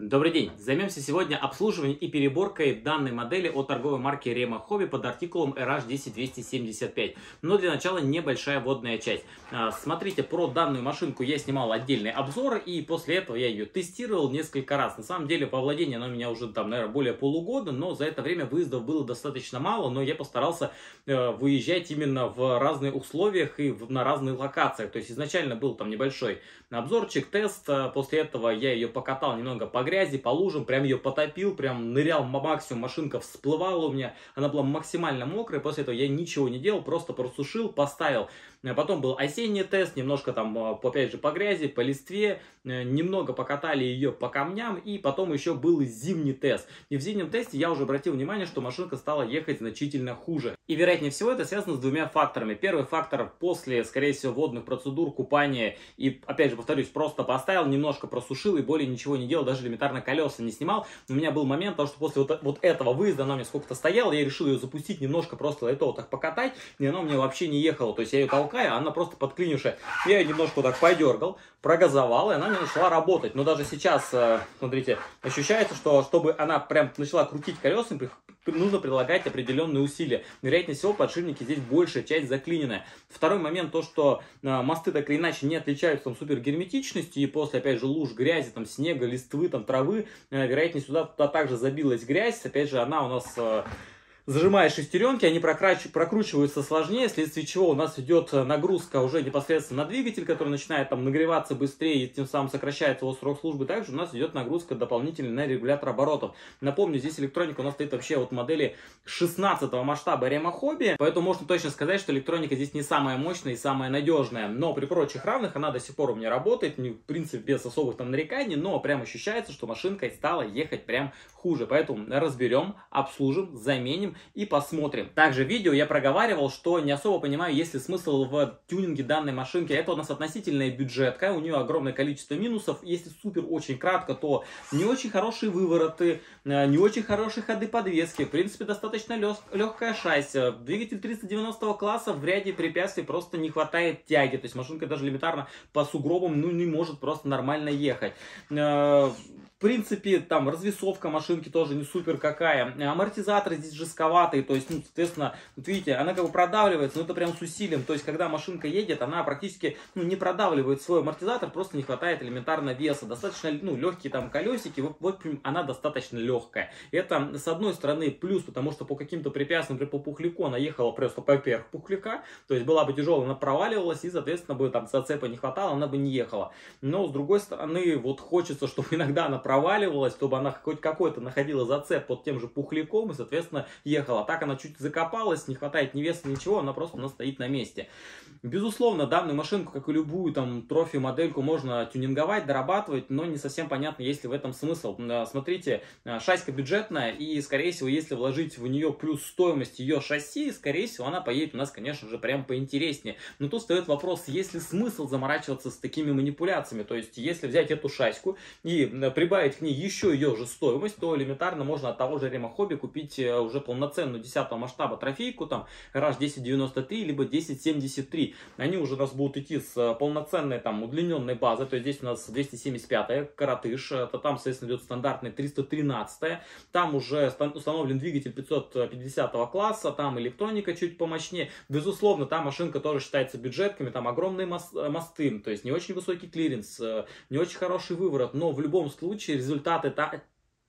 Добрый день! Займемся сегодня обслуживанием и переборкой данной модели от торговой марки Rema Hobby под артикулом RH10275. Но для начала небольшая водная часть. А, смотрите, про данную машинку я снимал отдельный обзор, и после этого я ее тестировал несколько раз. На самом деле, по владению она у меня уже, там, наверное, более полугода, но за это время выездов было достаточно мало, но я постарался э, выезжать именно в разных условиях и на разных локациях. То есть изначально был там небольшой обзорчик, тест, а после этого я ее покатал немного по грязи, по лужам, прям ее потопил, прям нырял максимум, машинка всплывала у меня, она была максимально мокрая, после этого я ничего не делал, просто просушил, поставил. Э, потом был осенний тест, немножко там, э, опять же, по грязи, по листве, э, немного покатали ее по камням, и потом еще был зимний тест. И в зимнем тесте я уже обратил внимание, что машинка стала ехать значительно хуже. И, вероятнее всего, это связано с двумя факторами. Первый фактор после, скорее всего, водных процедур, купания, и, опять же, повторюсь, просто поставил, немножко просушил и более ничего не делал, даже для элементарно колеса не снимал. Но у меня был момент, потому что после вот, вот этого выезда она мне сколько-то стояла, я решил ее запустить немножко просто это вот так покатать, и она мне вообще не ехала. То есть я ее толкаю, а она просто подклинившая. Я ее немножко вот так подергал, прогазовал, и она мне начала работать. Но даже сейчас, э, смотрите, ощущается, что чтобы она прям начала крутить колесами, нужно прилагать определенные усилия. Вероятнее всего, подшипники здесь большая часть заклиненная. Второй момент, то, что э, мосты так или иначе не отличаются там супер герметичностью, и после, опять же, луж, грязи, там, снега, листвы, там, травы, э, вероятнее сюда туда также забилась грязь, опять же, она у нас э, Зажимаешь шестеренки, они прокручиваются сложнее, вследствие чего у нас идет э, нагрузка уже непосредственно на двигатель, который начинает там нагреваться быстрее и тем самым сокращается его срок службы. Также у нас идет нагрузка дополнительно на регулятор оборотов. Напомню, здесь электроника у нас стоит вообще от модели 16 масштаба Рема Хобби, поэтому можно точно сказать, что электроника здесь не самая мощная и самая надежная, но при прочих равных она до сих пор у меня работает, в принципе, без особых там нареканий, но прям ощущается, что машинкой стала ехать прям хуже. Поэтому разберем, обслужим, заменим, и посмотрим. Также в видео я проговаривал, что не особо понимаю, есть ли смысл в тюнинге данной машинки. Это у нас относительная бюджетка, у нее огромное количество минусов. Если супер очень кратко, то не очень хорошие вывороты, э, не очень хорошие ходы подвески, в принципе достаточно легкая шасси. Двигатель 390 класса в ряде препятствий просто не хватает тяги, то есть машинка даже элементарно по сугробам ну, не может просто нормально ехать. Э, принципе, там развесовка машинки тоже не супер какая. Э, амортизаторы здесь жестковатые, то есть, ну, соответственно, вот видите, она как бы продавливается, но это прям с усилием. То есть, когда машинка едет, она практически ну, не продавливает свой амортизатор, просто не хватает элементарно веса. Достаточно, ну, легкие там колесики, вот, вот она достаточно легкая. Это, с одной стороны, плюс, потому что по каким-то препятствиям, например, по пухляку она ехала просто поверх пухляка, то есть была бы тяжелая, она проваливалась, и, соответственно, бы там зацепа не хватало, она бы не ехала. Но, с другой стороны, вот хочется, чтобы иногда она проваливалась проваливалась, чтобы она хоть какой-то находила зацеп под тем же пухляком и, соответственно, ехала. А так она чуть закопалась, не хватает ни веса, ничего, она просто она стоит на месте. Безусловно, данную машинку, как и любую там трофи-модельку, можно тюнинговать, дорабатывать, но не совсем понятно, есть ли в этом смысл. Смотрите, э, шайка бюджетная, и, скорее всего, если вложить в нее плюс стоимость ее шасси, скорее всего, она поедет у нас, конечно же, прям поинтереснее. Но тут встает вопрос, есть ли смысл заморачиваться с такими манипуляциями? То есть, если взять эту шаську и э, прибавить добавить к ней еще ее же стоимость, то элементарно можно от того же Рема Хобби купить э, уже полноценную 10 масштаба трофейку, там, Раш 1093, либо 1073. Они уже у нас будут идти с э, полноценной, там, удлиненной базы, то есть здесь у нас 275-я, Каратыш, это там, соответственно, идет стандартный 313-я, там уже установлен двигатель 550 класса, там электроника чуть помощнее. Безусловно, там машинка тоже считается бюджетками, там огромные э, мосты, то есть не очень высокий клиренс, не очень хороший выворот, но в любом случае și rezultate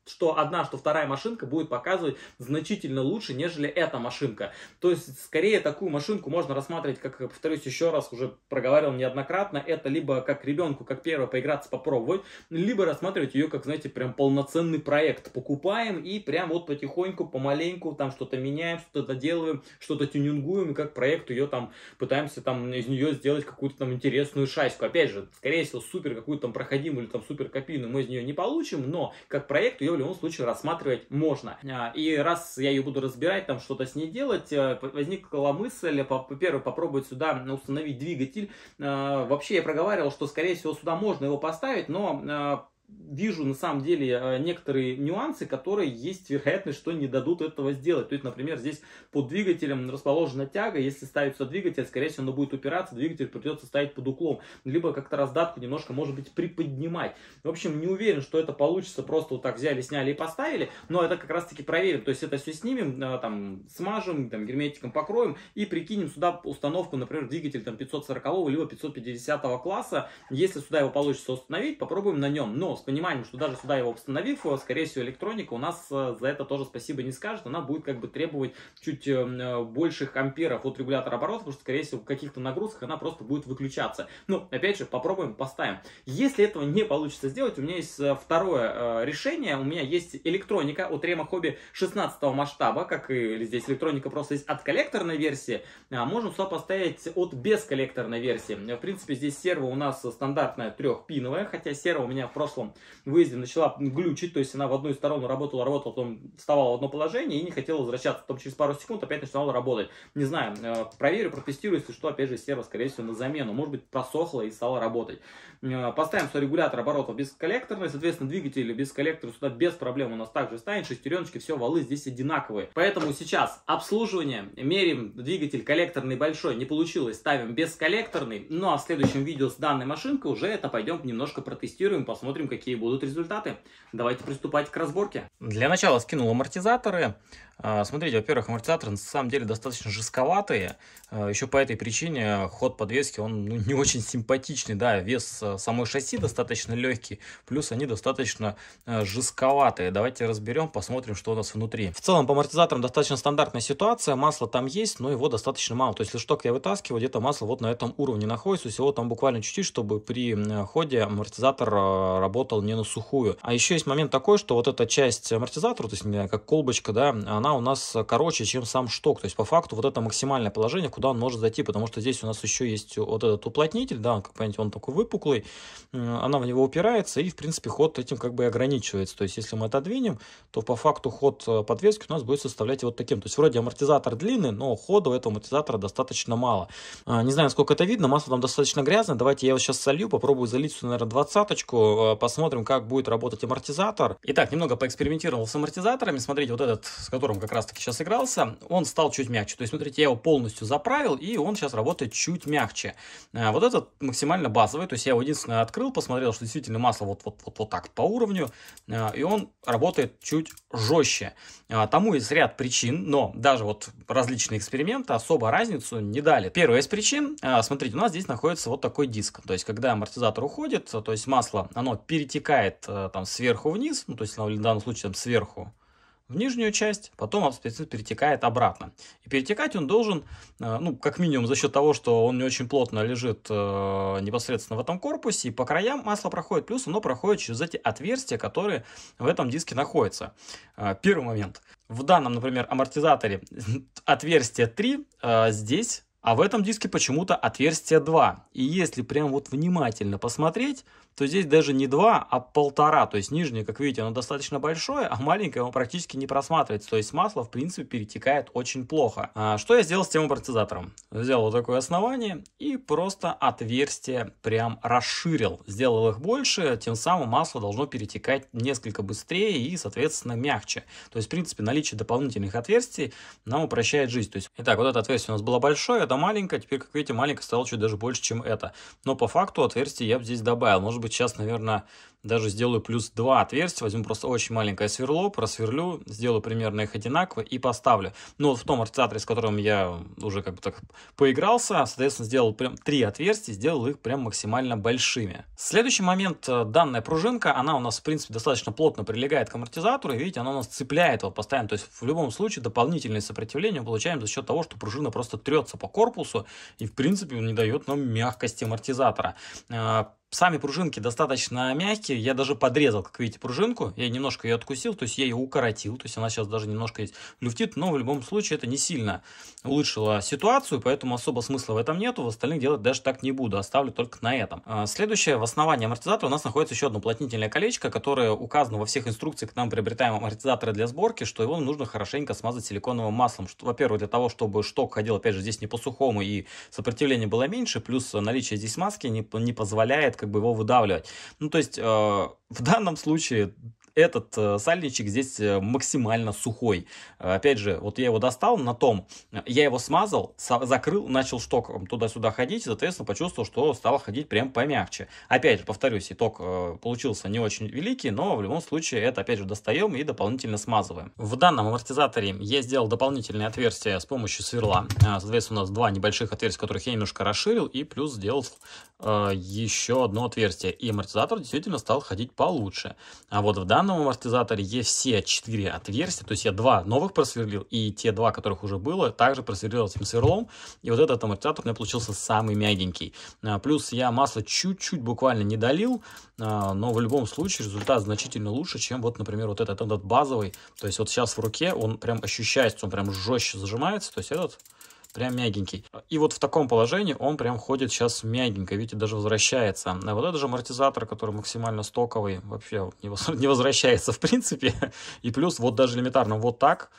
что одна, что вторая машинка будет показывать значительно лучше, нежели эта машинка. То есть, скорее, такую машинку можно рассматривать, как, повторюсь еще раз, уже проговаривал неоднократно, это либо как ребенку, как первое, поиграться, попробовать, либо рассматривать ее, как, знаете, прям полноценный проект. Покупаем и прям вот потихоньку, помаленьку там что-то меняем, что-то делаем, что-то тюнингуем, и как проект ее там пытаемся там из нее сделать какую-то там интересную шайку. Опять же, скорее всего, супер какую-то там проходимую или там супер копийную мы из нее не получим, но как проект ее в любом случае рассматривать можно. А, и раз я ее буду разбирать, там что-то с ней делать, э, возникла мысль, во-первых, попробовать сюда установить двигатель. А, вообще я проговаривал, что, скорее всего, сюда можно его поставить, но а, вижу на самом деле э, некоторые нюансы, которые есть вероятность, что не дадут этого сделать. То есть, например, здесь под двигателем расположена тяга, если ставится двигатель, скорее всего, он будет упираться, двигатель придется ставить под углом, либо как-то раздатку немножко, может быть, приподнимать. В общем, не уверен, что это получится, просто вот так взяли, сняли и поставили, но это как раз-таки проверим. То есть это все снимем, э, там, смажем, там, герметиком покроем и прикинем сюда установку, например, двигатель там 540 либо 550 класса. Если сюда его получится установить, попробуем на нем. Но пониманием, что даже сюда его установив, э, скорее всего, электроника у нас э, за это тоже спасибо не скажет. Она будет как бы требовать чуть эм, э, больших амперов от регулятора оборотов, потому что, скорее всего, в каких-то нагрузках она просто будет выключаться. Ну, опять же, попробуем, поставим. Если этого не получится сделать, у меня есть второе решение. У меня есть электроника от Rema Hobby 16 масштаба, как и здесь электроника просто есть от коллекторной версии. А Можем сюда поставить от бесколлекторной версии. В принципе, здесь серво у нас стандартная трехпиновая, хотя серво у меня в прошлом тяжелом выезде начала глючить, то есть она в одну сторону работала, работала, потом вставала в одно положение и не хотела возвращаться, потом через пару секунд опять начинала работать. Не знаю, э, проверю, протестирую, если что, опять же, серво, скорее всего, на замену. Может быть, просохла и стала работать. Э, поставим сюда регулятор оборотов без коллекторной, соответственно, двигатели без коллектора сюда без проблем у нас также станет, шестереночки, все, валы здесь одинаковые. Поэтому сейчас обслуживание, мерим двигатель коллекторный большой, не получилось, ставим без коллекторный, ну а в следующем видео с данной машинкой уже это пойдем немножко протестируем, посмотрим, какие будут результаты. Давайте приступать к разборке. Для начала скинул амортизаторы. А, смотрите, во-первых, амортизаторы на самом деле достаточно жестковатые. А, Еще по этой причине ход подвески, он ну, не очень симпатичный. Да, вес а, самой шасси достаточно легкий, плюс они достаточно жестковатые. Давайте разберем, посмотрим, что у нас внутри. В целом, по амортизаторам достаточно стандартная ситуация. Масло там есть, но его достаточно мало. То есть, если шток я вытаскиваю, где-то масло вот на этом уровне находится. Всего там буквально чуть-чуть, чтобы при ходе амортизатор работал работал не на сухую. А еще есть момент такой, что вот эта часть амортизатора, то есть как колбочка, да, она у нас короче, чем сам шток. То есть по факту вот это максимальное положение, куда он может зайти, потому что здесь у нас еще есть вот этот уплотнитель, да, он, как понимаете, он такой выпуклый, она в него упирается и, в принципе, ход этим как бы и ограничивается. То есть если мы это отодвинем, то по факту ход э, подвески у нас будет составлять вот таким. То есть вроде амортизатор длинный, но хода у этого амортизатора достаточно мало. А, не знаю, насколько это видно, масло там достаточно грязное. Давайте я его сейчас солью, попробую залить, наверное, двадцаточку, посмотрим э, посмотрим, как будет работать амортизатор. Итак, немного поэкспериментировал с амортизаторами. Смотрите, вот этот, с которым как раз таки сейчас игрался, он стал чуть мягче. То есть, смотрите, я его полностью заправил, и он сейчас работает чуть мягче. Э, вот этот максимально базовый, то есть я его единственное открыл, посмотрел, что действительно масло вот, вот, вот, вот так по уровню, э, и он работает чуть жестче. Э, тому есть ряд причин, но даже вот различные эксперименты особо разницу не дали. Первая из причин, смотрите, у нас здесь находится вот такой диск. То есть, когда амортизатор уходит, то есть масло, оно перед перетекает э, там сверху вниз, ну, то есть ну, в данном случае там сверху в нижнюю часть, потом аппетит перетекает обратно. И перетекать он должен, э, ну, как минимум за счет того, что он не очень плотно лежит э, непосредственно в этом корпусе, и по краям масло проходит, плюс оно проходит через эти отверстия, которые в этом диске находятся. Первый момент. В данном, например, амортизаторе отверстие 3, здесь а в этом диске почему-то отверстие 2. И если прям вот внимательно посмотреть, то здесь даже не 2, а полтора. То есть нижнее, как видите, оно достаточно большое, а маленькое оно практически не просматривается. То есть масло, в принципе, перетекает очень плохо. А что я сделал с тем амортизатором? Взял вот такое основание и просто отверстие прям расширил. Сделал их больше, тем самым масло должно перетекать несколько быстрее и, соответственно, мягче. То есть, в принципе, наличие дополнительных отверстий нам упрощает жизнь. То есть, итак, вот это отверстие у нас было большое, это маленькое. Теперь, как видите, маленькое стало чуть даже больше, чем это. Но по факту отверстие я бы здесь добавил. Может быть быть, сейчас, наверное, даже сделаю плюс два отверстия, возьму просто очень маленькое сверло, просверлю, сделаю примерно их одинаково и поставлю. но ну, вот в том артизаторе, с которым я уже как бы так поигрался, соответственно, сделал прям три отверстия, сделал их прям максимально большими. Следующий момент, э, данная пружинка, она у нас, в принципе, достаточно плотно прилегает к амортизатору, и видите, она у нас цепляет его постоянно, то есть в любом случае дополнительное сопротивление мы получаем за счет того, что пружина просто трется по корпусу и, в принципе, не дает нам мягкости амортизатора. Э, сами пружинки достаточно мягкие, видите, я даже подрезал, как видите, пружинку. Я немножко ее откусил, то есть я ее укоротил. То есть она сейчас даже немножко есть люфтит, но в любом случае это не сильно улучшило ситуацию, поэтому особо смысла в этом нету. В остальных делать даже так не буду, оставлю только на этом. А, следующее, в основании амортизатора у нас находится еще одно уплотнительное колечко, которое указано во всех инструкциях к нам приобретаем амортизаторы для сборки, что его нужно хорошенько смазать силиконовым маслом. Во-первых, для того, чтобы шток ходил, опять же, здесь не по-сухому и сопротивление было меньше, плюс наличие здесь маски не, не позволяет как бы его выдавливать. Ну, то есть э, Э, в данном случае этот э, сальничек здесь э, максимально сухой. Опять же, вот я его достал на том, я его смазал, закрыл, начал штоком туда-сюда ходить, и, соответственно, почувствовал, что стал ходить прям помягче. Опять же, повторюсь, итог получился не очень великий, но в любом случае это, опять же, достаем и дополнительно смазываем. В данном амортизаторе я сделал дополнительные отверстия с помощью сверла. Соответственно, у нас два небольших отверстия, которых я немножко расширил, и плюс сделал э, еще одно отверстие, и амортизатор действительно стал ходить получше. А вот в данном амортизаторе есть все четыре отверстия, то есть я два новых просверлил, и те два, которых уже было, также просверлил этим сверлом, и вот этот амортизатор у меня получился самый мягенький. А, плюс я масло чуть-чуть буквально не долил, а, но в любом случае результат значительно лучше, чем вот, например, вот этот, этот базовый, то есть вот сейчас в руке он прям ощущается, он прям жестче зажимается, то есть этот Прям мягенький. И вот в таком положении он прям ходит сейчас мягенько. Видите, даже возвращается. А вот этот же амортизатор, который максимально стоковый, вообще не возвращается в принципе. И плюс вот даже элементарно вот так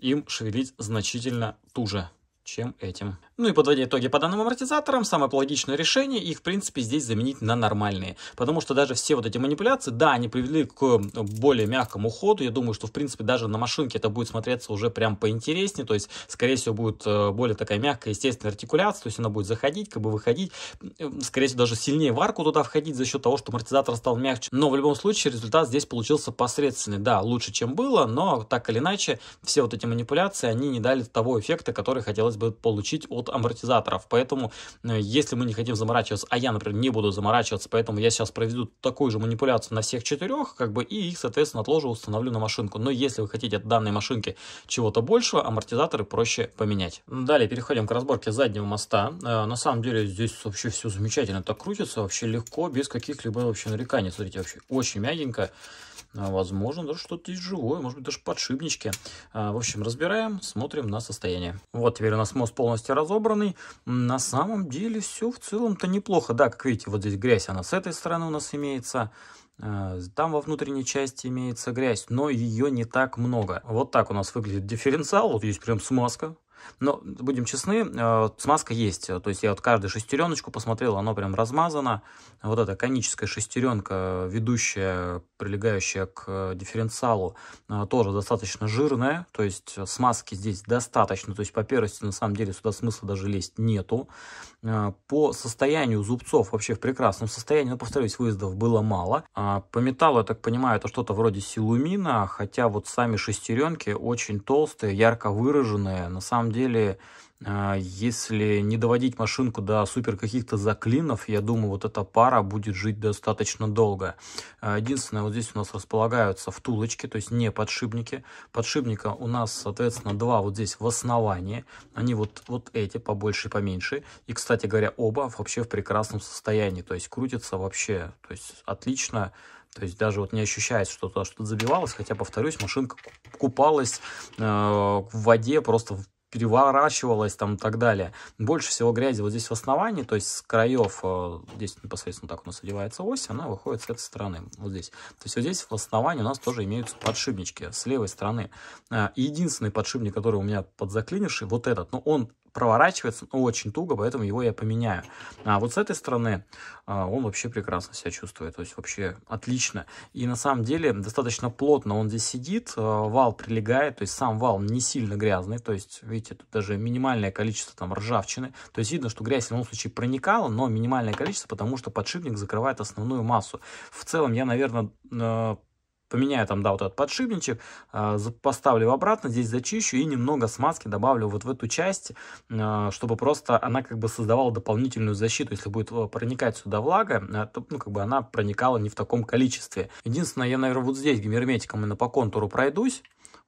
им шевелить значительно туже чем этим. Ну и подводя итоги по данным амортизаторам, самое логичное решение их, в принципе, здесь заменить на нормальные. Потому что даже все вот эти манипуляции, да, они привели к э, более мягкому ходу. Я думаю, что, в принципе, даже на машинке это будет смотреться уже прям поинтереснее. То есть, скорее всего, будет э, более такая мягкая, естественная артикуляция. То есть, она будет заходить, как бы выходить. Э, скорее всего, даже сильнее в арку туда входить за счет того, что амортизатор стал мягче. Но в любом случае, результат здесь получился посредственный. Да, лучше, чем было, но так или иначе, все вот эти манипуляции, они не дали того эффекта, который хотелось хотелось бы получить от амортизаторов. Поэтому, э, если мы не хотим заморачиваться, а я, например, не буду заморачиваться, поэтому я сейчас проведу такую же манипуляцию на всех четырех, как бы, и их, соответственно, отложу, установлю на машинку. Но если вы хотите от данной машинки чего-то большего, амортизаторы проще поменять. Далее переходим к разборке заднего моста. Э, на самом деле здесь вообще все замечательно так крутится, вообще легко, без каких-либо вообще нареканий. Смотрите, вообще очень мягенько. А, возможно, даже что-то есть живое, может быть, даже подшипнички. А, в общем, разбираем, смотрим на состояние. Вот теперь у нас мост полностью разобранный. На самом деле все в целом-то неплохо. Да, как видите, вот здесь грязь, она с этой стороны у нас имеется. А, там во внутренней части имеется грязь, но ее не так много. Вот так у нас выглядит дифференциал. Вот есть прям смазка. Но, будем честны, э, смазка есть. То есть я вот каждую шестереночку посмотрел, оно прям размазано. Вот эта коническая шестеренка, ведущая, прилегающая к э, дифференциалу, э, тоже достаточно жирная. То есть смазки здесь достаточно. То есть по первости, на самом деле, сюда смысла даже лезть нету. А, по состоянию зубцов вообще в прекрасном состоянии, но, ну, повторюсь, выездов было мало. А, по металлу, я так понимаю, это что-то вроде силумина, хотя вот сами шестеренки очень толстые, ярко выраженные. На самом деле а, если не доводить машинку до супер каких-то заклинов, я думаю, вот эта пара будет жить достаточно долго. А, единственное, вот здесь у нас располагаются втулочки, то есть не подшипники. Подшипника у нас, соответственно, два вот здесь в основании. Они вот, вот эти, побольше и поменьше. И, кстати говоря, оба вообще в прекрасном состоянии. То есть крутится вообще, то есть отлично. То есть даже вот не ощущается, что туда что-то забивалось. Хотя, повторюсь, машинка купалась э, в воде просто переворачивалась там и так далее. Больше всего грязи вот здесь в основании, то есть с краев, э, здесь непосредственно так у нас одевается ось, она выходит с этой стороны, вот здесь. То есть вот здесь в основании у нас тоже имеются подшипнички с левой стороны. Э, единственный подшипник, который у меня под заклинивший, вот этот, но он проворачивается ну, очень туго, поэтому его я поменяю. А вот с этой стороны а, он вообще прекрасно себя чувствует, то есть вообще отлично. И на самом деле достаточно плотно он здесь сидит, а, вал прилегает, то есть сам вал не сильно грязный, то есть, видите, тут даже минимальное количество там ржавчины, то есть видно, что грязь в любом случае проникала, но минимальное количество, потому что подшипник закрывает основную массу. В целом я, наверное, поменяю там, да, вот этот подшипничек, а, поставлю обратно, здесь зачищу и немного смазки добавлю вот в эту часть, а, чтобы просто она как бы создавала дополнительную защиту. Если будет э, проникать сюда влага, а, то, ну, как бы она проникала не в таком количестве. Единственное, я, наверное, вот здесь герметиком и на по контуру пройдусь,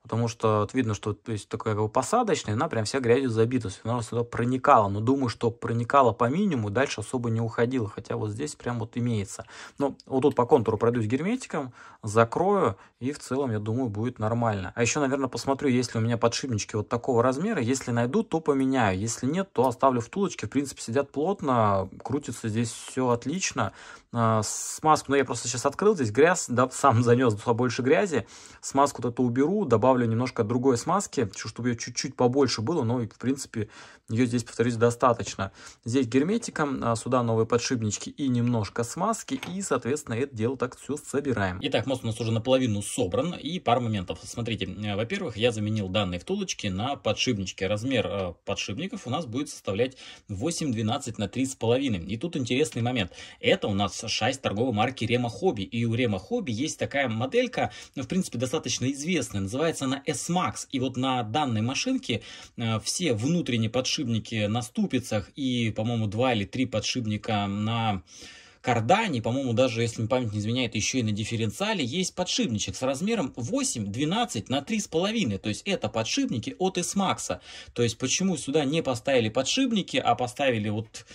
потому что вот видно, что то есть, такая как бы посадочная, она прям вся грязью забита, она сюда проникала, но думаю, что проникала по минимуму, дальше особо не уходила, хотя вот здесь прям вот имеется. Но вот тут по контуру пройдусь герметиком, закрою, и в целом, я думаю, будет нормально. А еще, наверное, посмотрю, если у меня подшипнички вот такого размера, если найду, то поменяю, если нет, то оставлю втулочки, в принципе, сидят плотно, крутится здесь все отлично. А, смазку, ну я просто сейчас открыл, здесь грязь, да, сам занес туда больше грязи, смазку вот эту уберу, добавлю добавлю немножко другой смазки, чтобы ее чуть-чуть побольше было, но, в принципе, ее здесь, повторюсь, достаточно. Здесь герметиком, а, сюда новые подшипнички и немножко смазки, и, соответственно, это дело так все собираем. Итак, мост у нас уже наполовину собран, и пара моментов. Смотрите, э, во-первых, я заменил данные втулочки на подшипнички. Размер э, подшипников у нас будет составлять 8-12 на 3,5. И тут интересный момент. Это у нас шесть торговой марки Рема Хобби. И у Рема Хобби есть такая моделька, ну, в принципе, достаточно известная. Называется на S-Max. И вот на данной машинке э, все внутренние подшипники на ступицах и, по-моему, два или три подшипника на кардане, по-моему, даже если память не изменяет, еще и на дифференциале есть подшипничек с размером 8, 12 на 3,5. То есть это подшипники от S-Max. То есть почему сюда не поставили подшипники, а поставили вот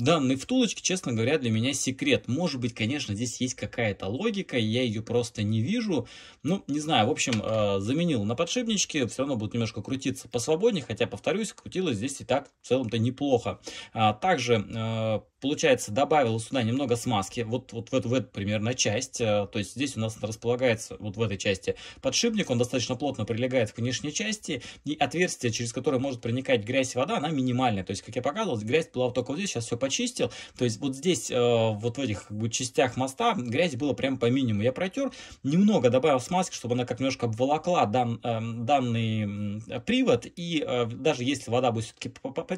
данной втулочки, честно говоря, для меня секрет. Может быть, конечно, здесь есть какая-то логика, я ее просто не вижу. Ну, не знаю, в общем, э, заменил на подшипнички, все равно будет немножко крутиться посвободнее, хотя, повторюсь, крутилось здесь и так в целом-то неплохо. А, также, э, получается, добавил сюда немного смазки, вот, вот в, эту, в эту примерно часть. Э, то есть здесь у нас располагается, вот в этой части, подшипник, он достаточно плотно прилегает к внешней части, и отверстие, через которое может проникать грязь и вода, она минимальная. То есть, как я показывал, грязь была только вот здесь, сейчас все почти почистил. То есть вот здесь, э, вот в этих как бы, частях моста грязь было прям по минимуму. Я протер, немного добавил смазки, чтобы она как немножко обволокла дан, э, данный привод. И э, даже если вода будет все-таки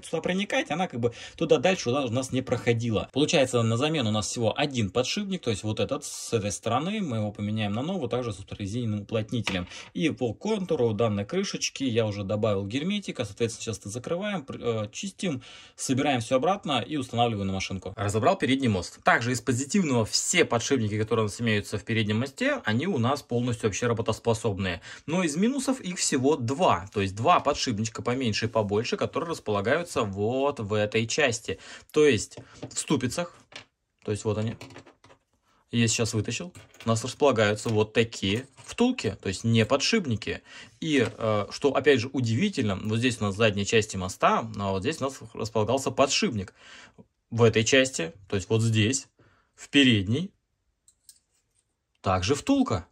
сюда проникать, она как бы туда дальше у нас не проходила. Получается, на замену у нас всего один подшипник, то есть вот этот с этой стороны, мы его поменяем на новую, также с резиновым уплотнителем. И по контуру данной крышечки я уже добавил герметика, соответственно, сейчас это закрываем, чистим, собираем все обратно и устанавливаем устанавливаю на машинку. Разобрал передний мост. Также из позитивного все подшипники, которые у нас имеются в переднем мосте, они у нас полностью вообще работоспособные. Но из минусов их всего два. То есть два подшипничка поменьше и побольше, которые располагаются вот в этой части. То есть в ступицах, то есть вот они, я сейчас вытащил, у нас располагаются вот такие втулки, то есть не подшипники. И э, что, опять же, удивительно, вот здесь у нас в задней части моста, а вот здесь у нас располагался подшипник в этой части, то есть вот здесь, в передней, также втулка.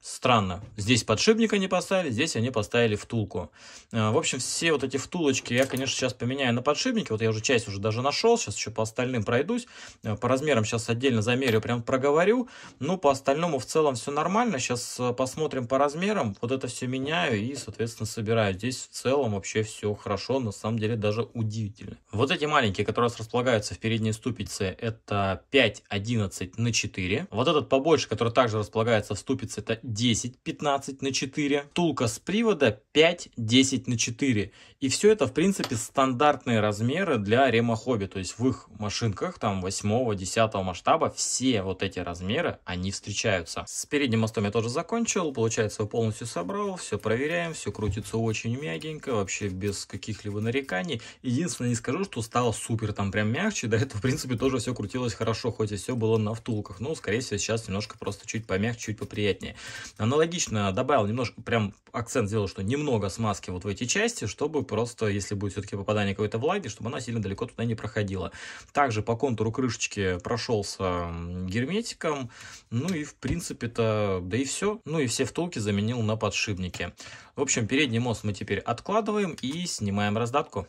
Странно. Здесь подшипника не поставили, здесь они поставили втулку. А, в общем, все вот эти втулочки я, конечно, сейчас поменяю на подшипники. Вот я уже часть уже даже нашел, сейчас еще по остальным пройдусь. А, по размерам сейчас отдельно замерю, прям проговорю. Ну, по остальному в целом все нормально. Сейчас а, посмотрим по размерам. Вот это все меняю и, соответственно, собираю. Здесь в целом вообще все хорошо, на самом деле даже удивительно. Вот эти маленькие, которые располагаются в передней ступице, это 5,11 на 4. Вот этот побольше, который также располагается в ступице, это 10-15 на 4, втулка с привода 5-10 на 4. И все это, в принципе, стандартные размеры для рема хобби. То есть в их машинках, там, 8-10 масштаба, все вот эти размеры, они встречаются. С передним мостом я тоже закончил, получается, полностью собрал, все проверяем, все крутится очень мягенько, вообще без каких-либо нареканий. Единственное, не скажу, что стало супер, там прям мягче, до этого, в принципе, тоже все крутилось хорошо, хоть и все было на втулках. Но, ну, скорее всего, сейчас немножко просто чуть помягче, чуть поприятнее. Аналогично добавил немножко, прям акцент сделал, что немного смазки вот в эти части, чтобы просто, если будет все-таки попадание какой-то влаги, чтобы она сильно далеко туда не проходила. Также по контуру крышечки прошелся герметиком, ну и в принципе-то, да и все. Ну и все втулки заменил на подшипники. В общем, передний мост мы теперь откладываем и снимаем раздатку.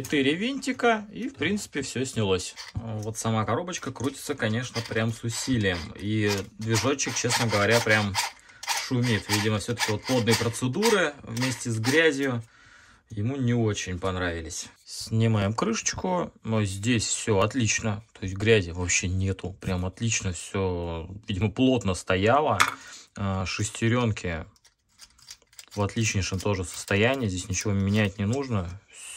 4 винтика, и в принципе все снялось. Вот сама коробочка крутится, конечно, прям с усилием. И движочек, честно говоря, прям шумит. Видимо, все-таки вот плодные процедуры вместе с грязью ему не очень понравились. Снимаем крышечку, но здесь все отлично, то есть грязи вообще нету, прям отлично все, видимо, плотно стояло. А, Шестеренки в отличнейшем тоже состоянии, здесь ничего менять не нужно,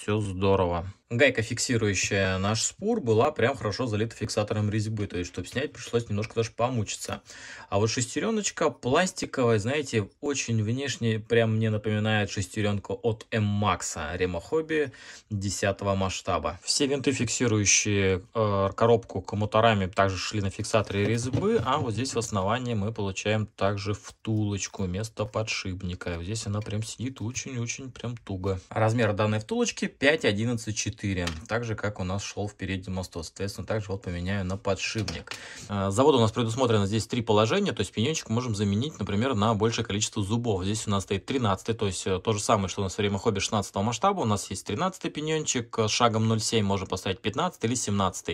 все здорово гайка, фиксирующая наш спур, была прям хорошо залита фиксатором резьбы, то есть, чтобы снять, пришлось немножко даже помучиться. А вот шестереночка пластиковая, знаете, очень внешне прям мне напоминает шестеренку от M-Max Remo Hobby 10 масштаба. Все винты, фиксирующие э, коробку коммутарами, также шли на фиксаторе резьбы, а вот здесь в основании мы получаем также втулочку вместо подшипника. Здесь она прям сидит очень-очень прям туго. Размер данной втулочки 5,11,4. 4, так же, как у нас шел в переднем мосту. Соответственно, также вот поменяю на подшипник. А, Завод у нас предусмотрено здесь три положения, то есть пенечек можем заменить, например, на большее количество зубов. Здесь у нас стоит 13, то есть э, то же самое, что у нас в время хобби 16 масштаба. У нас есть 13 пенечек, э, шагом 0,7 можем поставить 15 или 17.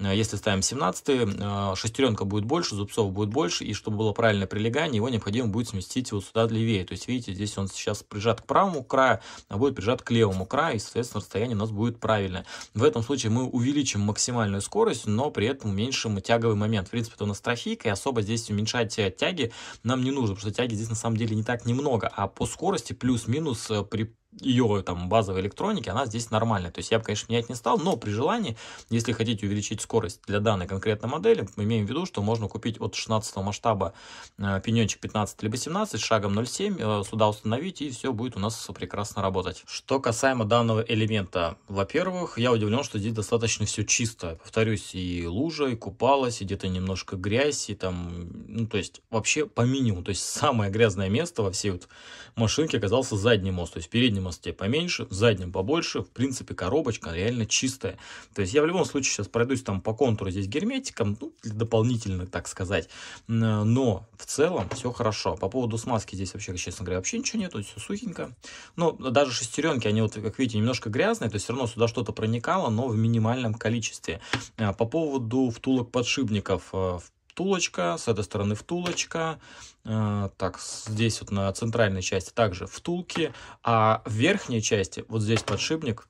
Э, если ставим 17, шестеренка будет больше, зубцов будет больше, и чтобы было правильное прилегание, его необходимо будет сместить вот сюда левее. То есть, видите, здесь он сейчас прижат к правому краю, а будет прижат к левому краю, и, соответственно, расстояние у нас будет правильно. В этом случае мы увеличим максимальную скорость, но при этом уменьшим тяговый момент. В принципе, это у нас трофейка, и особо здесь уменьшать э, тяги нам не нужно, потому что тяги здесь на самом деле не так немного, а по скорости плюс-минус э, при ее там базовой электроники, она здесь нормальная. То есть я бы, конечно, менять не стал, но при желании, если хотите увеличить скорость для данной конкретной модели, мы имеем в виду, что можно купить от 16 масштаба э, пенечек 15 либо 17 шагом 0,7, э, сюда установить и все будет у нас все прекрасно работать. Что касаемо данного элемента, во-первых, я удивлен, что здесь достаточно все чисто. Повторюсь, и лужа, и купалась, и где-то немножко грязь, и там, ну то есть вообще по минимуму. То есть самое грязное место во всей вот машинке оказался задний мост, то есть передний мосте поменьше, в заднем побольше. В принципе, коробочка реально чистая. То есть я в любом случае сейчас пройдусь там по контуру здесь герметиком, ну, дополнительно, так сказать. Но в целом все хорошо. По поводу смазки здесь вообще, честно говоря, вообще ничего нету, все сухенько. Но даже шестеренки, они вот, как видите, немножко грязные, то есть все равно сюда что-то проникало, но в минимальном количестве. А, по поводу втулок подшипников, э, в втулочка, с этой стороны втулочка. Э, так, здесь вот на центральной части также втулки, а в верхней части, вот здесь подшипник,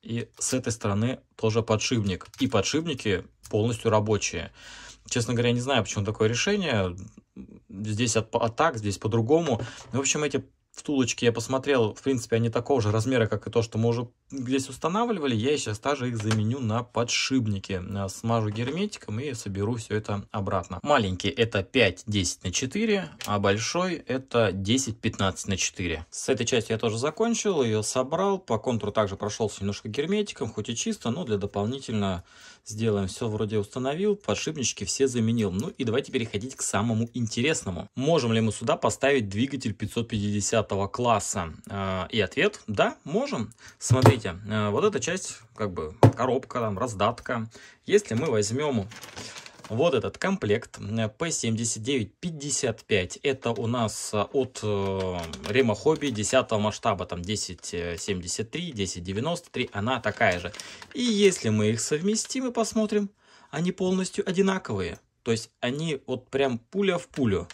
и с этой стороны тоже подшипник. И подшипники полностью рабочие. Честно говоря, не знаю, почему такое решение. Здесь от, а так, здесь по-другому. Ну, в общем, эти втулочки я посмотрел, в принципе, они такого же размера, как и то, что мы уже здесь устанавливали. Я сейчас также их заменю на подшипники. Э, смажу герметиком и соберу все это обратно. Маленький это 5-10 на 4, а большой это 10-15 на 4. С этой частью я тоже закончил, ее собрал. По контуру также прошелся немножко герметиком, хоть и чисто, но для дополнительного сделаем. Все вроде установил, подшипнички все заменил. Ну и давайте переходить к самому интересному. Можем ли мы сюда поставить двигатель 550 класса? А, и ответ – да, можем. Смотрите, а, вот эта часть, как бы коробка, там, раздатка. Если мы возьмем вот этот комплект P7955. Это у нас э, от Рема Хобби 10 масштаба, там 1073, 1093, она такая же. И если мы их совместим и посмотрим, они полностью одинаковые. То есть они вот прям пуля в пулю.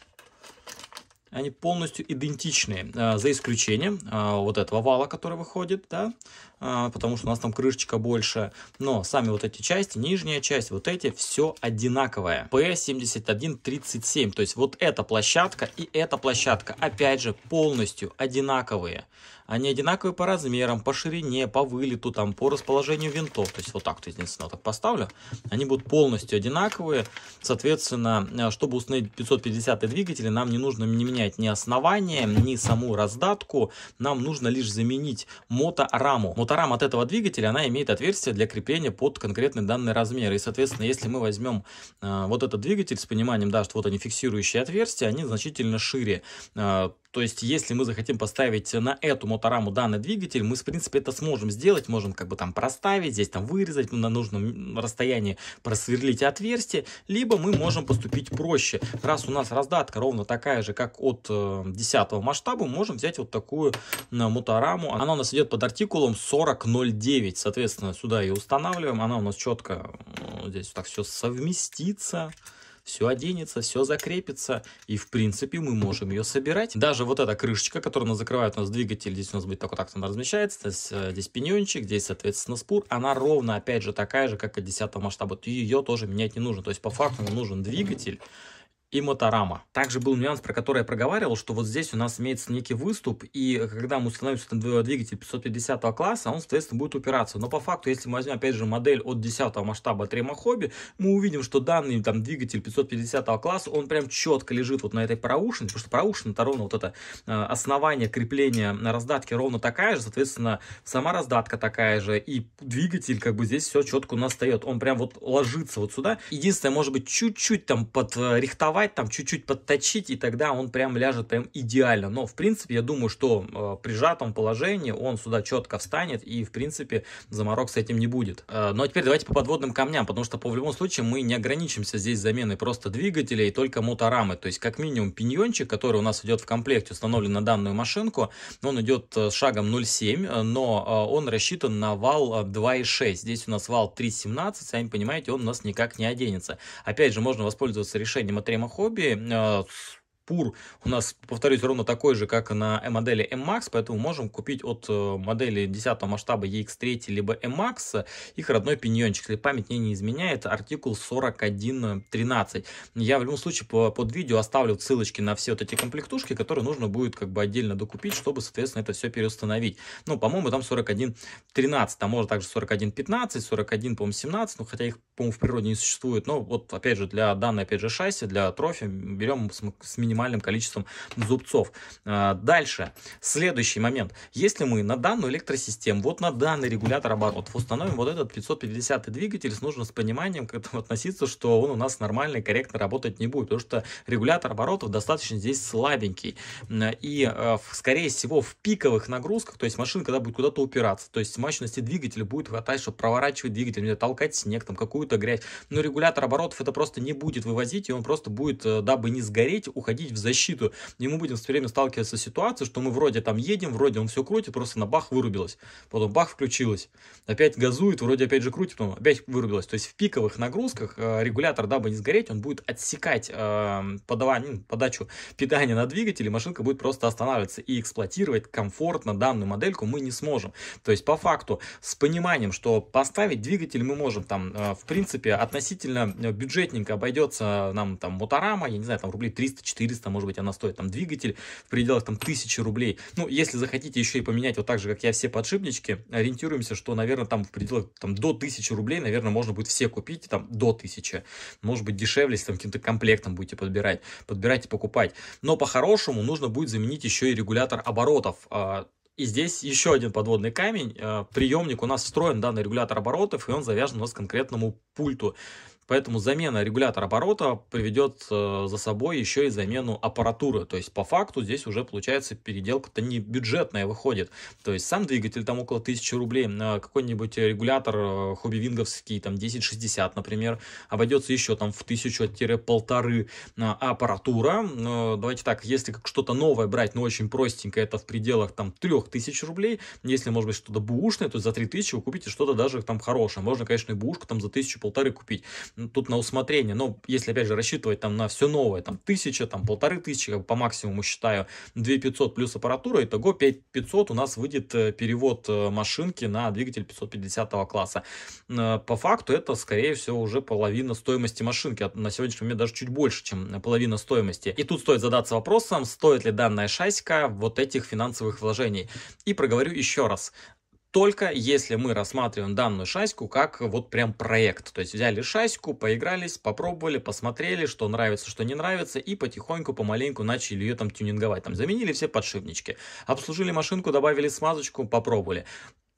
Они полностью идентичные, э, за исключением э, вот этого вала, который выходит, да, а, потому что у нас там крышечка больше. Но сами вот эти части, нижняя часть, вот эти, все одинаковое. P7137, то есть вот эта площадка и эта площадка, опять же, полностью одинаковые. Они одинаковые по размерам, по ширине, по вылету, там, по расположению винтов. То есть вот так, то единственное, вот так поставлю. Они будут полностью одинаковые. Соответственно, э, чтобы установить 550 двигатели, нам не нужно не менять ни основание, ни саму раздатку. Нам нужно лишь заменить мотораму. Ротарам от этого двигателя, она имеет отверстие для крепления под конкретный данный размер. И, соответственно, если мы возьмем а, вот этот двигатель с пониманием, да, что вот они фиксирующие отверстия, они значительно шире а, то есть, если мы захотим поставить на эту мотораму данный двигатель, мы, в принципе, это сможем сделать. Можем как бы там проставить, здесь там вырезать ну, на нужном расстоянии, просверлить отверстие. Либо мы можем поступить проще. Раз у нас раздатка ровно такая же, как от 10 э, масштаба, можем взять вот такую э, мотораму. Она у нас идет под артикулом 4009. Соответственно, сюда ее устанавливаем. Она у нас четко э, здесь так все совместится все оденется, все закрепится, и в принципе мы можем ее собирать. Даже вот эта крышечка, которая у нас закрывает у нас двигатель, здесь у нас будет так вот так она размещается, здесь, э, здесь пиньончик, здесь, соответственно, спур, она ровно, опять же, такая же, как и 10 масштаба, ее тоже менять не нужно, то есть по факту нам нужен двигатель, и моторама. Также был нюанс, про который я проговаривал, что вот здесь у нас имеется некий выступ, и когда мы установим сюда двигатель 550 класса, он, соответственно, будет упираться. Но по факту, если мы возьмем, опять же, модель от 10 масштаба Трема Хобби, мы увидим, что данный там двигатель 550 класса, он прям четко лежит вот на этой проушине, потому что проушина это ровно вот это э, основание крепления на раздатке ровно такая же, соответственно, сама раздатка такая же, и двигатель как бы здесь все четко у нас встает. Он прям вот ложится вот сюда. Единственное, может быть, чуть-чуть там под э, рихтовать подтасовать, там чуть-чуть подточить, и тогда он прям ляжет прям идеально. Но, в принципе, я думаю, что э, при сжатом положении он сюда четко встанет, и, в принципе, заморок с этим не будет. Э, ну, теперь давайте по подводным камням, потому что, по любому любом случае, мы не ограничимся здесь заменой просто двигателя и только моторамы. То есть, как минимум, пиньончик, который у нас идет в комплекте, установлен на данную машинку, он идет э, с шагом 0,7, э, но э, он рассчитан на вал 2,6. Здесь у нас вал 3,17, сами понимаете, он у нас никак не оденется. Опять же, можно воспользоваться решением от Рема хобби э, пур у нас, повторюсь, ровно такой же, как на модели M-Max, поэтому можем купить от э, модели 10 масштаба EX3 либо M-Max их родной пиньончик. Если память мне не изменяет, артикул 4113. Я в любом случае под видео оставлю ссылочки на все вот эти комплектушки, которые нужно будет как бы отдельно докупить, чтобы, соответственно, это все переустановить. Ну, по-моему, там 4113, там а может также 4115, 41, по-моему, 17, ну, хотя их, по-моему, в природе не существует. Но вот, опять же, для данной, опять же, шасси, для трофи берем с, с минимальным максимальным количеством зубцов. А, дальше, следующий момент. Если мы на данную электросистему, вот на данный регулятор оборотов установим вот этот 550 двигатель, нужно с пониманием к этому относиться, что он у нас нормально и корректно работать не будет, потому что регулятор оборотов достаточно здесь слабенький. И, э, скорее всего, в пиковых нагрузках, то есть машина, когда будет куда-то упираться, то есть мощности двигателя будет хватать, чтобы проворачивать двигатель, толкать снег, там какую-то грязь. Но регулятор оборотов это просто не будет вывозить, и он просто будет, э, дабы не сгореть, уходить уходить в защиту, и мы будем все время сталкиваться с ситуацией, что мы вроде там едем, вроде он все крутит, просто на бах вырубилось, потом бах включилось, опять газует, вроде опять же крутит, потом опять вырубилось. То есть в пиковых нагрузках э, регулятор, дабы не сгореть, он будет отсекать э, подавание, ну, подачу питания на двигатель, и машинка будет просто останавливаться, и эксплуатировать комфортно данную модельку мы не сможем. То есть по факту с пониманием, что поставить двигатель мы можем там, э, в принципе, относительно бюджетненько обойдется нам там моторама, я не знаю, там рублей 300-400, 400, может быть, она стоит, там, двигатель в пределах, там, 1000 рублей. Ну, если захотите еще и поменять, вот так же, как я, все подшипнички, ориентируемся, что, наверное, там, в пределах, там, до 1000 рублей, наверное, можно будет все купить, там, до 1000. Может быть, дешевле, если там каким-то комплектом будете подбирать, подбирать и покупать. Но, по-хорошему, нужно будет заменить еще и регулятор оборотов, а, и здесь еще один подводный камень. А, Приемник у нас встроен данный регулятор оборотов, и он завязан у нас к конкретному пульту. Поэтому замена регулятора оборота приведет э, за собой еще и замену аппаратуры. То есть по факту здесь уже получается переделка-то не бюджетная выходит. То есть сам двигатель там около 1000 рублей, какой-нибудь регулятор э, хобби-винговский там 1060, например, обойдется еще там в 1000-полторы. Э, аппаратура, давайте так, если как что-то новое брать, но очень простенькое, это в пределах там 3000 рублей. Если, может быть, что-то бушное, то за 3000 вы купите что-то даже там хорошее. Можно, конечно, и бушку там за 1000-полторы купить. Ну, тут на усмотрение, но если, опять же, рассчитывать там на все новое, там, тысяча, там, полторы тысячи, по максимуму считаю, 2500 плюс аппаратура, итого 5500 у нас выйдет э, перевод э, машинки на двигатель 550 класса. Э, по факту это, скорее всего, уже половина стоимости машинки, на сегодняшний момент даже чуть больше, чем половина стоимости. И тут стоит задаться вопросом, стоит ли данная шасика вот этих финансовых вложений. И проговорю еще раз только если мы рассматриваем данную шаську как вот прям проект. То есть взяли шаську, поигрались, попробовали, посмотрели, что нравится, что не нравится, и потихоньку, помаленьку начали ее там тюнинговать. Там заменили все подшипнички, обслужили машинку, добавили смазочку, попробовали.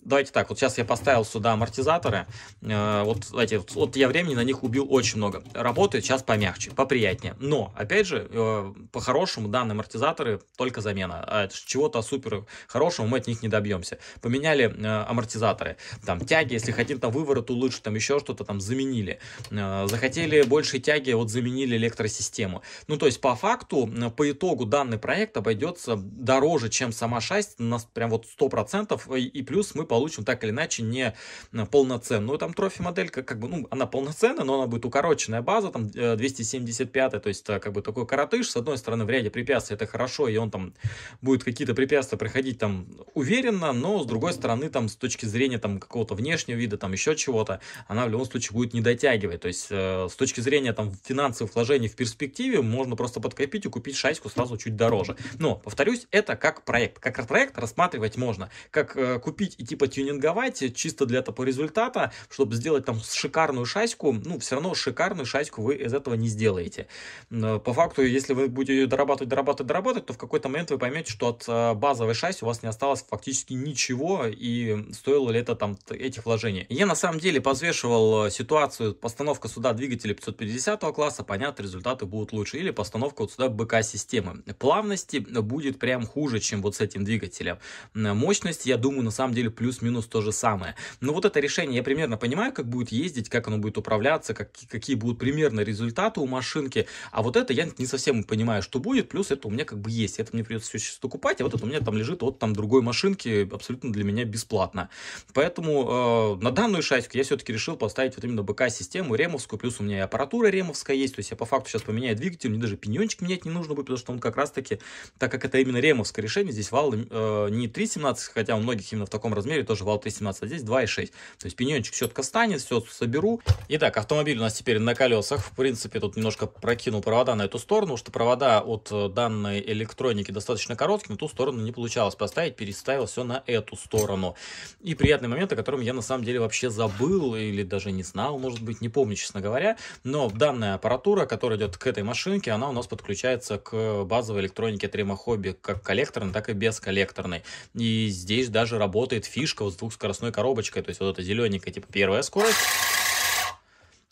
Давайте так, вот сейчас я поставил сюда амортизаторы, э, вот эти, вот, вот я времени на них убил очень много. Работает сейчас помягче, поприятнее. Но, опять же, э, по-хорошему данные амортизаторы только замена, а чего-то супер хорошего мы от них не добьемся. Поменяли э, амортизаторы, там тяги, если хотим там выворот улучшить, там еще что-то там заменили. Захотели больше тяги, вот заменили электросистему. Ну, то есть, по факту, по итогу данный проект обойдется дороже, чем сама шасть, у нас прям вот 100%, и плюс мы получим так или иначе не э, полноценную там трофи моделька как, бы, ну, она полноценная, но она будет укороченная база, там 275 э, то есть э, как бы такой коротыш, с одной стороны, в ряде препятствий это хорошо, и он там будет какие-то препятствия проходить там уверенно, но с другой стороны, там с точки зрения там какого-то внешнего вида, там еще чего-то, она в любом случае будет не дотягивать, то есть э, с точки зрения там финансовых вложений в перспективе можно просто подкопить и купить шайку сразу чуть дороже. Но, повторюсь, это как проект, как проект рассматривать можно, как э, купить и типа потюнинговать чисто для этого результата, чтобы сделать там шикарную шаську, ну, все равно шикарную шаську вы из этого не сделаете. По факту, если вы будете ее дорабатывать, дорабатывать, дорабатывать, то в какой-то момент вы поймете, что от э, базовой шасси у вас не осталось фактически ничего, и стоило ли это там этих вложений. Я на самом деле позвешивал э, ситуацию постановка сюда двигателя 550 класса, понятно, результаты будут лучше, или постановка вот сюда БК-системы. Плавности будет прям хуже, чем вот с этим двигателем. Мощность, я думаю, на самом деле плюс плюс-минус то же самое. Но вот это решение, я примерно понимаю, как будет ездить, как оно будет управляться, как, какие будут примерно результаты у машинки, а вот это я не совсем понимаю, что будет, плюс это у меня как бы есть, это мне придется все сейчас докупать, а вот это у меня там лежит от там другой машинки абсолютно для меня бесплатно. Поэтому э, на данную шайку я все-таки решил поставить вот именно БК-систему ремовскую, плюс у меня и аппаратура ремовская есть, то есть я по факту сейчас поменяю двигатель, мне даже пенечек менять не нужно будет, потому что он как раз-таки, так как это именно ремовское решение, здесь вал э, не 3.17, хотя у многих именно в таком размере Шерри тоже вал 3.17, а здесь 2.6. То есть все-таки станет, все соберу. Итак, автомобиль у нас теперь на колесах. В принципе, тут немножко прокинул провода на эту сторону, что провода от э, данной электроники достаточно короткие, на ту сторону не получалось поставить, переставил все на эту сторону. И приятный момент, о котором я на самом деле вообще забыл или даже не знал, может быть, не помню, честно говоря. Но данная аппаратура, которая идет к этой машинке, она у нас подключается к базовой электронике Trema Hobby, как коллекторной, так и без коллекторной И здесь даже работает фиш фишка вот с двухскоростной коробочкой. То есть вот эта зелененькая, типа первая скорость.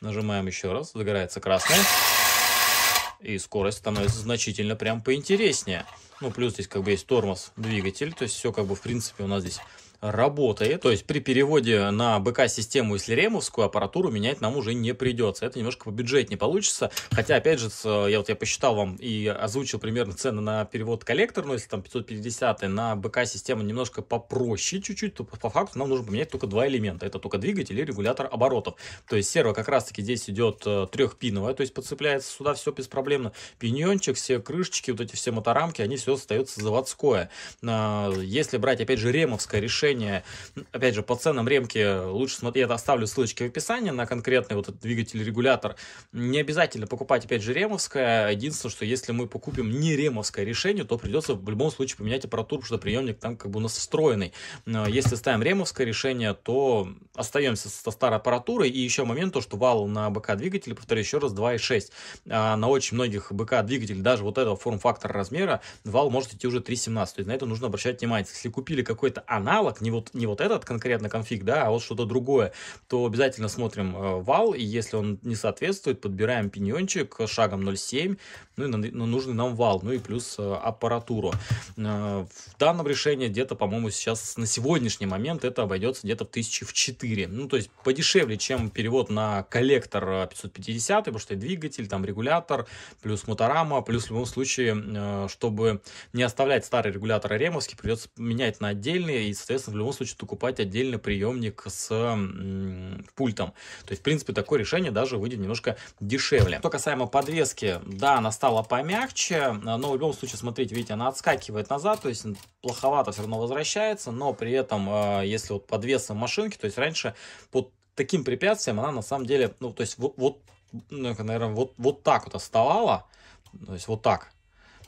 Нажимаем еще раз, загорается красная. И скорость становится значительно прям поинтереснее. Ну, плюс здесь как бы есть тормоз, двигатель. То есть все как бы в принципе у нас здесь работает. То есть при переводе на БК-систему если ремовскую аппаратуру менять нам уже не придется. Это немножко по бюджетнее получится. Хотя, опять же, я вот я посчитал вам и озвучил примерно цены на перевод коллекторную, если там 550 на БК-систему немножко попроще чуть-чуть, то по факту нам нужно поменять только два элемента. Это только двигатель и регулятор оборотов. То есть серво как раз-таки здесь идет э, трехпиновая, то есть подцепляется сюда все беспроблемно. Пиньончик, все крышечки, вот эти все моторамки, они все остается заводское. А, если брать, опять же, ремовское решение, решение. Опять же, по ценам ремки лучше смотреть, я оставлю ссылочки в описании на конкретный вот этот двигатель-регулятор. Не обязательно покупать, опять же, ремовское. Единственное, что если мы покупим не ремовское решение, то придется в любом случае поменять аппаратуру, потому что приемник там как бы у нас встроенный. Но если ставим ремовское решение, то остаемся со старой аппаратурой. И еще момент, то, что вал на БК двигателе, повторю еще раз, 2,6. А на очень многих БК двигателей, даже вот этого форм-фактора размера, вал может идти уже 3,17. То есть на это нужно обращать внимание. Если купили какой-то аналог, не вот, не вот этот конкретно конфиг, да, а вот что-то другое, то обязательно смотрим э, вал, и если он не соответствует, подбираем пиньончик шагом 0,7, ну и на, на ну, нужный нам вал, ну и плюс э, аппаратуру. Э, в данном решении где-то, по-моему, сейчас на сегодняшний момент это обойдется где-то в 1000 в 4, ну то есть подешевле, чем перевод на коллектор 550, потому что двигатель, там регулятор, плюс моторама, плюс в любом случае, чтобы не оставлять старый регулятор ремовский, придется менять на отдельный и, соответственно, в любом случае покупать отдельно приемник с м, пультом. То есть, в принципе, такое решение даже выйдет немножко дешевле. Что касаемо подвески, да, она стала помягче, а, но в любом случае, смотрите, видите, она отскакивает назад, то есть плоховато все равно возвращается, но при этом, а, если вот под весом машинки, то есть раньше под таким препятствием она на самом деле, ну, то есть вот, вот ну, наверное, вот, вот так вот оставала, то есть вот так,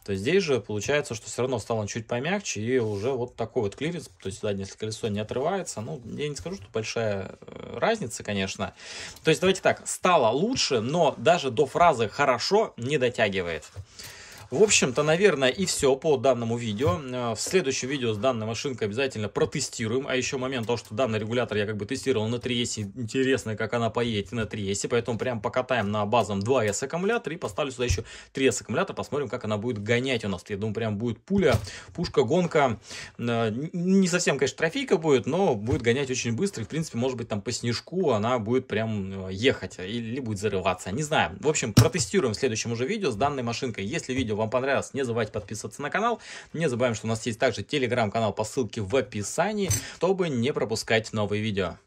то здесь же получается, что все равно стало чуть помягче и уже вот такой вот клиренс, то есть заднее колесо не отрывается. Ну, я не скажу, что большая э, разница, конечно. То есть давайте так, стало лучше, но даже до фразы «хорошо» не дотягивает. В общем-то, наверное, и все по данному видео. Э, в следующем видео с данной машинкой обязательно протестируем. А еще момент то, что данный регулятор я как бы тестировал на 3S. Интересно, как она поедет на 3S. Поэтому прям покатаем на базовом 2S аккумулятор и поставлю сюда еще 3S аккумулятор. Посмотрим, как она будет гонять у нас. Я думаю, прям будет пуля, пушка, гонка. Э, не совсем, конечно, трофейка будет, но будет гонять очень быстро. И, в принципе, может быть, там по снежку она будет прям э, ехать или будет зарываться. Не знаю. В общем, протестируем в следующем уже видео с данной машинкой. Если видео вам понравилось, не забывайте подписываться на канал. Не забываем, что у нас есть также телеграм-канал по ссылке в описании, чтобы не пропускать новые видео.